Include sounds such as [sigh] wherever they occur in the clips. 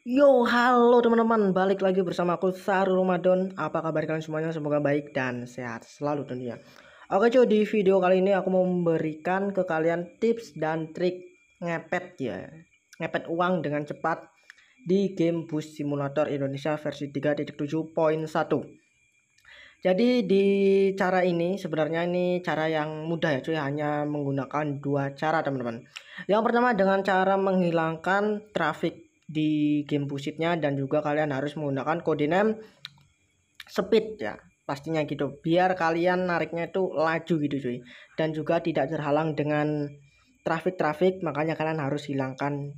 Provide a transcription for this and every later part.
Yo, halo teman-teman, balik lagi bersama aku Saru Ramadan. Apa kabar kalian semuanya? Semoga baik dan sehat selalu tentunya. Oke cuy, di video kali ini aku mau memberikan ke kalian tips dan trik ngepet ya. Ngepet uang dengan cepat di game Bus Simulator Indonesia versi 3.7.1. Jadi di cara ini sebenarnya ini cara yang mudah ya cuy, hanya menggunakan dua cara teman-teman. Yang pertama dengan cara menghilangkan traffic di game pusitnya dan juga kalian harus menggunakan kode codename speed ya pastinya gitu biar kalian nariknya itu laju gitu cuy dan juga tidak terhalang dengan traffic-traffic makanya kalian harus hilangkan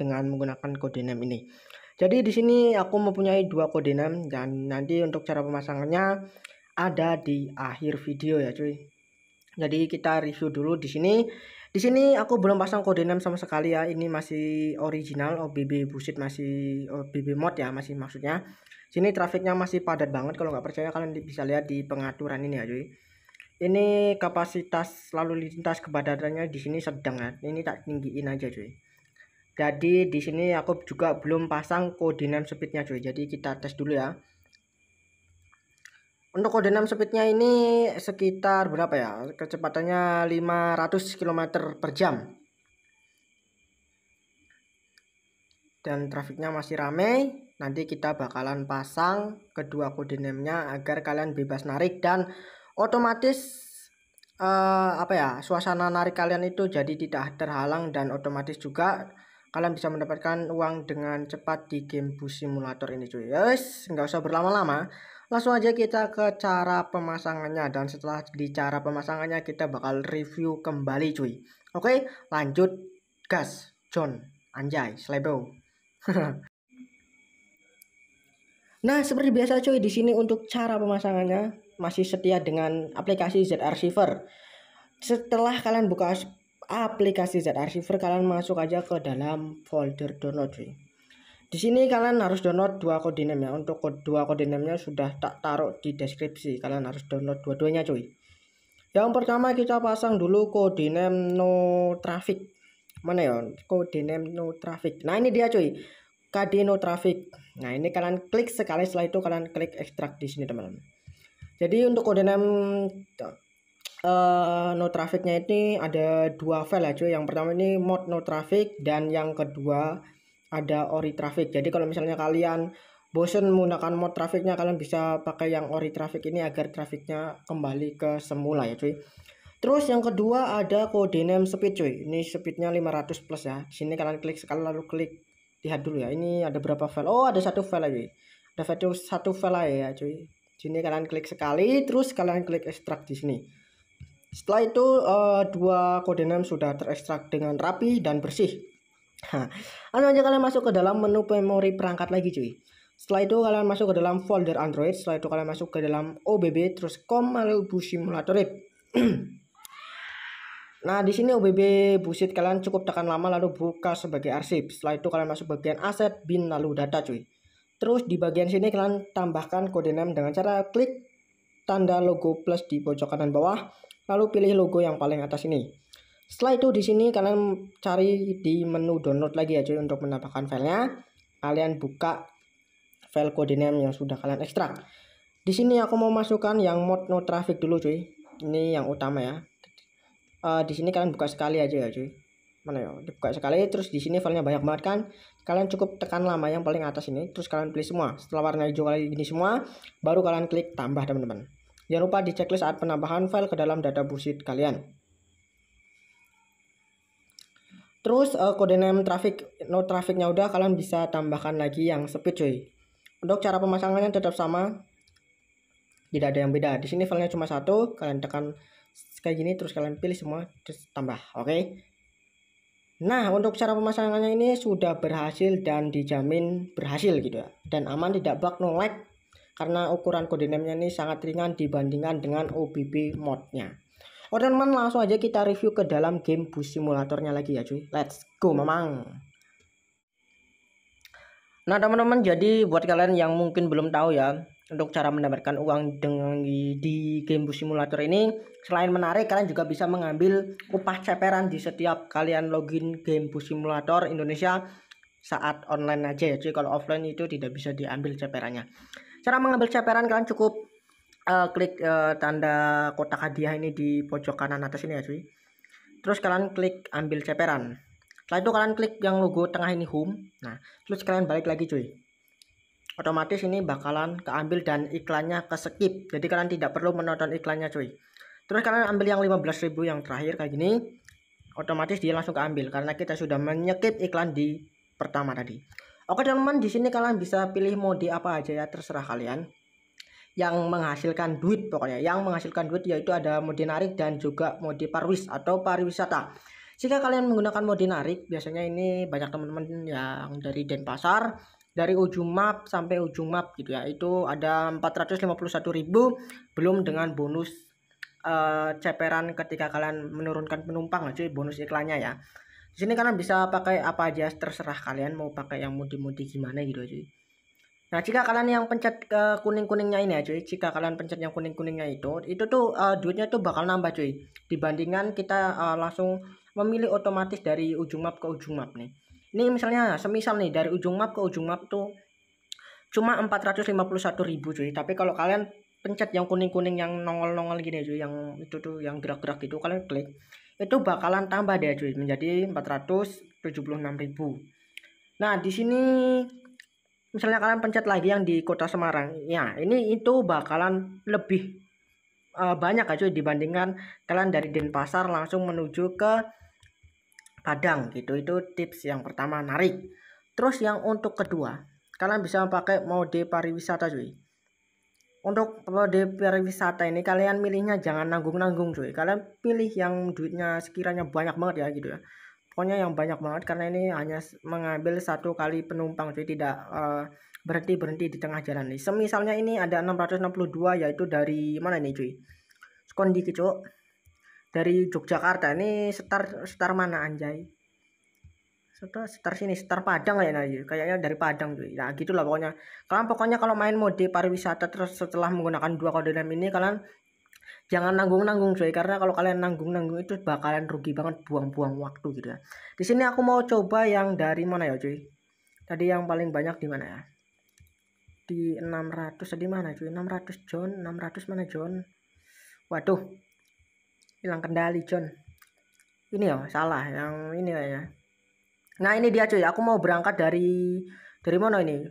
dengan menggunakan kode codename ini jadi di sini aku mempunyai dua kode codename dan nanti untuk cara pemasangannya ada di akhir video ya cuy jadi kita review dulu di sini di sini aku belum pasang kode name sama sekali ya. Ini masih original OBB busit masih eh, OBB mod ya masih maksudnya. Sini trafiknya masih padat banget kalau nggak percaya kalian bisa lihat di pengaturan ini ya cuy. Ini kapasitas lalu lintas kepadatannya di sini sedang ya. Ini tak tinggiin aja cuy. Jadi di sini aku juga belum pasang kode name speednya cuy. Jadi kita tes dulu ya untuk kode 6 speednya ini sekitar berapa ya kecepatannya 500 km per jam dan trafiknya masih ramai nanti kita bakalan pasang kedua kode name-nya agar kalian bebas narik dan otomatis uh, apa ya suasana narik kalian itu jadi tidak terhalang dan otomatis juga kalian bisa mendapatkan uang dengan cepat di game bus simulator ini cuy yes nggak usah berlama-lama langsung aja kita ke cara pemasangannya dan setelah di cara pemasangannya kita bakal review kembali cuy oke lanjut gas John anjay slebo [laughs] nah seperti biasa cuy di sini untuk cara pemasangannya masih setia dengan aplikasi ZR shiver. setelah kalian buka aplikasi ZR shiver, kalian masuk aja ke dalam folder download cuy di sini kalian harus download dua kode name ya. Untuk kode dua kode name-nya sudah tak taruh di deskripsi. Kalian harus download dua-duanya cuy. Yang pertama kita pasang dulu kode name no traffic. Mana ya? Kode name no traffic. Nah, ini dia cuy. KD no traffic. Nah, ini kalian klik sekali setelah itu kalian klik extract di sini teman-teman. Jadi untuk kode name uh, no trafficnya ini ada dua file ya cuy. Yang pertama ini mod no traffic dan yang kedua ada ori traffic jadi kalau misalnya kalian bosen menggunakan mod trafficnya kalian bisa pakai yang ori traffic ini agar trafficnya kembali ke semula ya cuy terus yang kedua ada kode name speed cuy ini speednya 500 plus ya sini kalian klik sekali lalu klik lihat dulu ya ini ada berapa file oh ada satu file lagi ada satu satu file lagi ya cuy sini kalian klik sekali terus kalian klik extract di sini setelah itu uh, dua kode name sudah terekstrak dengan rapi dan bersih langsung aja kalian masuk ke dalam menu memori perangkat lagi cuy setelah itu kalian masuk ke dalam folder Android setelah itu kalian masuk ke dalam OBB terus Komal Bush Simulator [clears throat] Nah, di sini OBB busit kalian cukup tekan lama lalu buka sebagai arsip. Setelah itu kalian masuk bagian aset, bin, lalu data cuy. Terus di bagian sini kalian tambahkan kode name dengan cara klik tanda logo plus di pojok kanan bawah. Lalu pilih logo yang paling atas ini. Setelah itu di sini kalian cari di menu download lagi ya cuy untuk menambahkan filenya. Kalian buka file codename yang sudah kalian ekstrak. Di sini aku mau masukkan yang mod no traffic dulu cuy. Ini yang utama ya. Uh, di sini kalian buka sekali aja ya cuy. Mana ya? Dibuka sekali terus di sini filenya banyak banget kan. Kalian cukup tekan lama yang paling atas ini terus kalian pilih semua. Setelah warna hijau kali ini semua baru kalian klik tambah teman-teman. Jangan lupa di checklist saat penambahan file ke dalam data busit kalian. Terus uh, kode name traffic no trafficnya udah kalian bisa tambahkan lagi yang speed cuy. Untuk cara pemasangannya tetap sama. Tidak ada yang beda. Di sini filenya cuma satu, kalian tekan kayak gini terus kalian pilih semua terus tambah. Oke. Okay? Nah, untuk cara pemasangannya ini sudah berhasil dan dijamin berhasil gitu ya. Dan aman tidak bug no lag karena ukuran kode name-nya ini sangat ringan dibandingkan dengan OBB mod nya Oke oh, teman langsung aja kita review ke dalam game bus simulatornya lagi ya cuy. Let's go memang. Nah teman-teman jadi buat kalian yang mungkin belum tahu ya untuk cara mendapatkan uang dengan di, di game bus simulator ini selain menarik kalian juga bisa mengambil upah ceperan di setiap kalian login game bus simulator Indonesia saat online aja ya cuy kalau offline itu tidak bisa diambil ceperannya cara mengambil ceperan kalian cukup uh, klik uh, tanda kotak hadiah ini di pojok kanan atas ini ya cuy terus kalian klik ambil ceperan setelah itu kalian klik yang logo tengah ini home nah terus kalian balik lagi cuy otomatis ini bakalan keambil dan iklannya ke skip jadi kalian tidak perlu menonton iklannya cuy terus kalian ambil yang 15.000 yang terakhir kayak gini otomatis dia langsung keambil karena kita sudah menyekip iklan di pertama tadi oke teman-teman di sini kalian bisa pilih mode apa aja ya terserah kalian yang menghasilkan duit pokoknya yang menghasilkan duit yaitu ada mode narik dan juga mode parwis atau pariwisata jika kalian menggunakan mode narik biasanya ini banyak teman-teman yang dari Denpasar dari ujung map sampai ujung map gitu ya itu ada 451.000 belum dengan bonus uh, ceperan ketika kalian menurunkan penumpang lah cuy bonus iklannya ya di sini kalian bisa pakai apa aja terserah kalian mau pakai yang mode-mode gimana gitu aja Nah, jika kalian yang pencet ke eh, kuning-kuningnya ini ya, cuy. Jika kalian pencet yang kuning-kuningnya itu, itu tuh uh, duitnya tuh bakal nambah, cuy. Dibandingkan kita uh, langsung memilih otomatis dari ujung map ke ujung map nih. Ini misalnya semisal nih dari ujung map ke ujung map tuh cuma 451.000, cuy. Tapi kalau kalian pencet yang kuning-kuning yang nongol-nongol gini, cuy, yang itu tuh yang gerak-gerak gitu kalian klik, itu bakalan tambah deh, cuy, menjadi 476.000. Nah, di sini misalnya kalian pencet lagi yang di kota Semarang ya ini itu bakalan lebih uh, banyak aja dibandingkan kalian dari Denpasar langsung menuju ke Padang gitu itu tips yang pertama narik terus yang untuk kedua kalian bisa pakai mode pariwisata cuy untuk mode pariwisata ini kalian milihnya jangan nanggung-nanggung cuy kalian pilih yang duitnya sekiranya banyak banget ya gitu ya pokoknya yang banyak banget karena ini hanya mengambil satu kali penumpang jadi tidak uh, eh, berhenti berhenti di tengah jalan nih semisalnya ini ada 662 yaitu dari mana nih cuy Skondi kecuk dari Yogyakarta ini setar star mana anjay star setar sini setar Padang ya nah, kayaknya dari Padang cuy nah gitulah pokoknya kalian pokoknya kalau main mode pariwisata terus setelah menggunakan dua kode ini kalian jangan nanggung-nanggung cuy karena kalau kalian nanggung-nanggung itu bakalan rugi banget buang-buang waktu gitu ya di sini aku mau coba yang dari mana ya cuy tadi yang paling banyak di mana ya di 600 tadi mana cuy 600 John 600 mana John waduh hilang kendali John ini ya salah yang ini ya, ya. nah ini dia cuy aku mau berangkat dari dari mana ini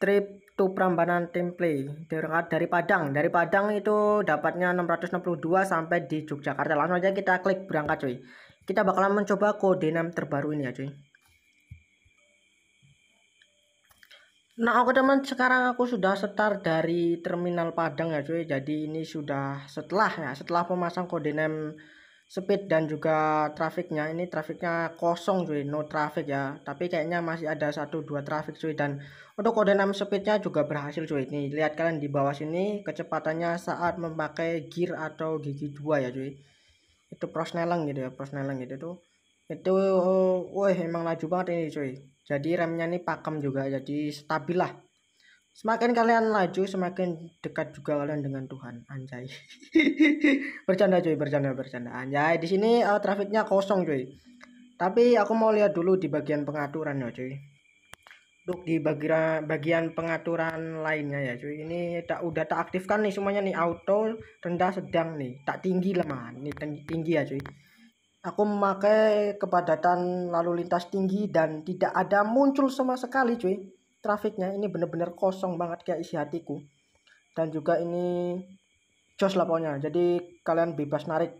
trip Ibtu Prambanan template dari dari Padang. Dari Padang itu dapatnya 662 sampai di Yogyakarta. Langsung aja kita klik berangkat cuy. Kita bakalan mencoba kode 6 terbaru ini ya cuy. Nah oke teman sekarang aku sudah setar dari terminal Padang ya cuy. Jadi ini sudah setelah ya setelah pemasang kode 6 speed dan juga trafiknya ini trafiknya kosong cuy no traffic ya tapi kayaknya masih ada satu dua traffic cuy dan untuk kode 6 speednya juga berhasil cuy ini lihat kalian di bawah sini kecepatannya saat memakai gear atau gigi dua ya cuy itu prosneleng gitu ya prosneleng gitu tuh itu oh, woi emang laju banget ini cuy jadi remnya ini pakem juga jadi stabil lah semakin kalian laju semakin dekat juga kalian dengan Tuhan anjay [laughs] bercanda cuy bercanda bercanda anjay di sini uh, trafiknya kosong cuy tapi aku mau lihat dulu di bagian pengaturan ya cuy untuk di bagian bagian pengaturan lainnya ya cuy ini tak udah tak aktifkan nih semuanya nih auto rendah sedang nih tak tinggi lemah nih tinggi ya cuy aku memakai kepadatan lalu lintas tinggi dan tidak ada muncul sama sekali cuy trafiknya ini bener-bener kosong banget kayak isi hatiku dan juga ini jos lah pokoknya jadi kalian bebas narik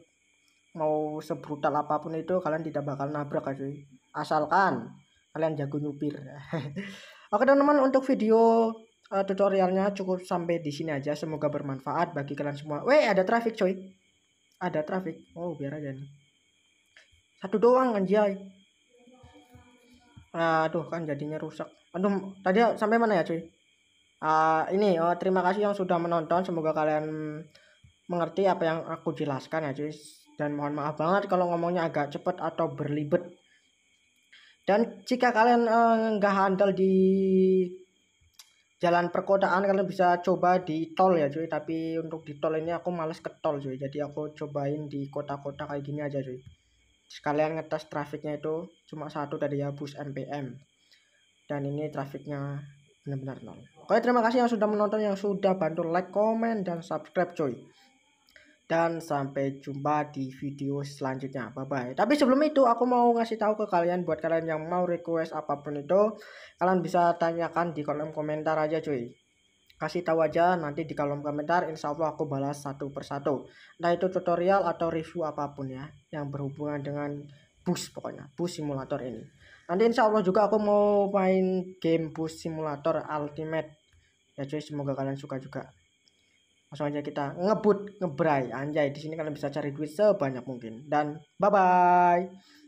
mau sebrutal apapun itu kalian tidak bakal nabrak aja asalkan kalian jago nyupir [laughs] oke teman-teman untuk video uh, tutorialnya cukup sampai di sini aja semoga bermanfaat bagi kalian semua weh ada traffic coy ada traffic oh biar aja nih satu doang anjay aduh kan jadinya rusak Aduh, tadi sampai mana ya, cuy? Uh, ini oh, terima kasih yang sudah menonton. Semoga kalian mengerti apa yang aku jelaskan ya, cuy. Dan mohon maaf banget kalau ngomongnya agak cepet atau berlibet. Dan jika kalian eh, nggak uh, handal di jalan perkotaan kalian bisa coba di tol ya cuy tapi untuk di tol ini aku males ke tol cuy jadi aku cobain di kota-kota kayak gini aja cuy sekalian ngetes trafiknya itu cuma satu dari ya bus MPM dan ini trafiknya benar-benar nol oke terima kasih yang sudah menonton yang sudah bantu like comment dan subscribe coy dan sampai jumpa di video selanjutnya bye bye tapi sebelum itu aku mau ngasih tahu ke kalian buat kalian yang mau request apapun itu kalian bisa tanyakan di kolom komentar aja cuy kasih tahu aja nanti di kolom komentar insya Allah aku balas satu persatu nah itu tutorial atau review apapun ya yang berhubungan dengan bus pokoknya bus simulator ini nanti insya Allah juga aku mau main game bus simulator ultimate ya cuy semoga kalian suka juga langsung aja kita ngebut ngebray anjay di sini kalian bisa cari duit sebanyak mungkin dan bye bye